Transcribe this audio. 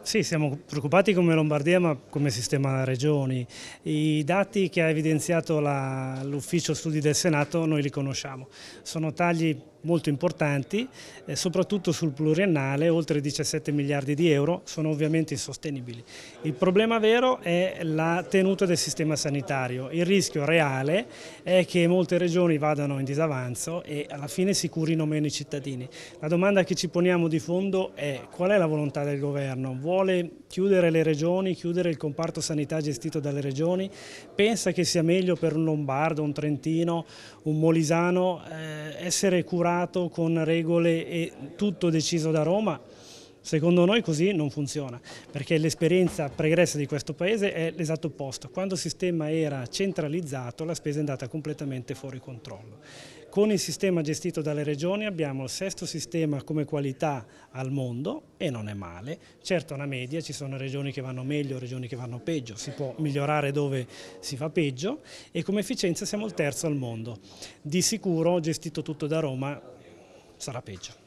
Sì, siamo preoccupati come Lombardia ma come sistema regioni. I dati che ha evidenziato l'ufficio studi del Senato noi li conosciamo. Sono tagli molto importanti, eh, soprattutto sul pluriennale, oltre 17 miliardi di euro, sono ovviamente insostenibili. Il problema vero è la tenuta del sistema sanitario, il rischio reale è che molte regioni vadano in disavanzo e alla fine si curino meno i cittadini. La domanda che ci poniamo di fondo è qual è la volontà del governo? Vuole chiudere le regioni, chiudere il comparto sanità gestito dalle regioni? Pensa che sia meglio per un lombardo, un trentino, un molisano eh, essere curato regolato con regole e tutto deciso da Roma Secondo noi così non funziona, perché l'esperienza pregressa di questo Paese è l'esatto opposto. Quando il sistema era centralizzato la spesa è andata completamente fuori controllo. Con il sistema gestito dalle regioni abbiamo il sesto sistema come qualità al mondo e non è male. Certo una media, ci sono regioni che vanno meglio, regioni che vanno peggio, si può migliorare dove si fa peggio e come efficienza siamo il terzo al mondo. Di sicuro gestito tutto da Roma sarà peggio.